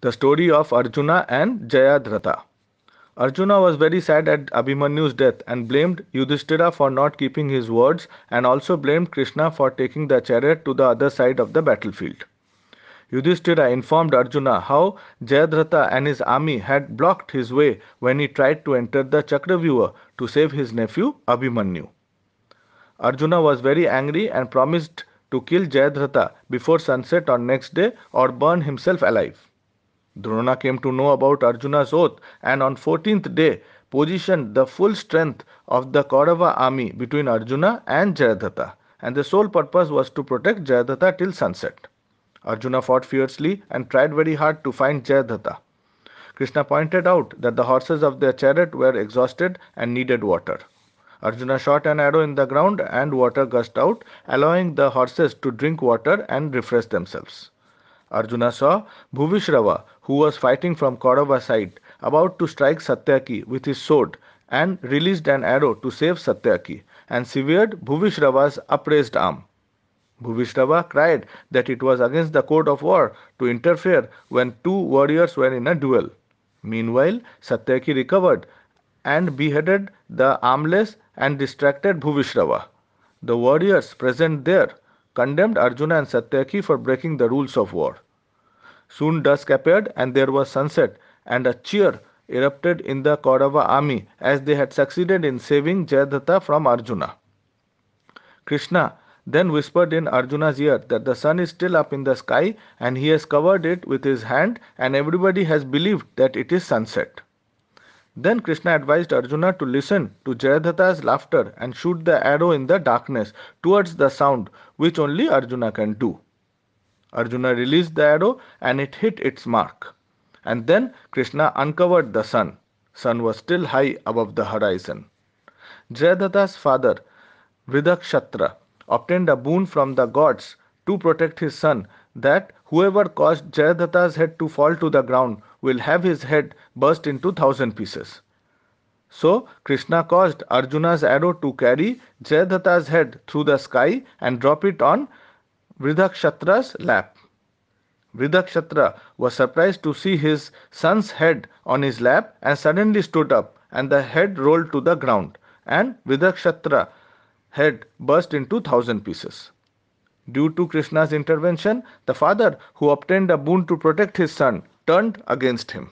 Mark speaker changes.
Speaker 1: the story of Arjuna and Jayadratha. Arjuna was very sad at Abhimanyu's death and blamed Yudhishthira for not keeping his words and also blamed Krishna for taking the chariot to the other side of the battlefield. Yudhishthira informed Arjuna how Jayadratha and his army had blocked his way when he tried to enter the Chakravyuha to save his nephew Abhimanyu. Arjuna was very angry and promised to kill Jayadratha before sunset on next day or burn himself alive. Drona came to know about Arjuna's oath and on 14th day positioned the full strength of the Kaurava army between Arjuna and Jayadatta, and the sole purpose was to protect Jayadatta till sunset. Arjuna fought fiercely and tried very hard to find Jayadatta. Krishna pointed out that the horses of their chariot were exhausted and needed water. Arjuna shot an arrow in the ground and water gushed out, allowing the horses to drink water and refresh themselves. Arjuna saw Bhuvishrava, who was fighting from Kaurava side, about to strike Satyaki with his sword and released an arrow to save Satyaki and severed Bhuvishrava's upraised arm. Bhuvishrava cried that it was against the code of war to interfere when two warriors were in a duel. Meanwhile, Satyaki recovered and beheaded the armless and distracted Bhuvishrava. The warriors present there condemned Arjuna and Satyaki for breaking the rules of war. Soon dusk appeared and there was sunset, and a cheer erupted in the Kaurava army as they had succeeded in saving Jayadatta from Arjuna. Krishna then whispered in Arjuna's ear that the sun is still up in the sky and he has covered it with his hand, and everybody has believed that it is sunset. Then Krishna advised Arjuna to listen to Jayadhata's laughter and shoot the arrow in the darkness towards the sound, which only Arjuna can do. Arjuna released the arrow and it hit its mark. And then Krishna uncovered the sun. Sun was still high above the horizon. Jayadhata's father, Vidakshatra, obtained a boon from the gods to protect his son that whoever caused Jayadhatta's head to fall to the ground will have his head burst into thousand pieces. So Krishna caused Arjuna's arrow to carry Jayadhatta's head through the sky and drop it on Vridhakshatra's lap. Vridhakshatra was surprised to see his son's head on his lap and suddenly stood up and the head rolled to the ground and Vridhakshatra head burst into thousand pieces. Due to Krishna's intervention, the father, who obtained a boon to protect his son, turned against him.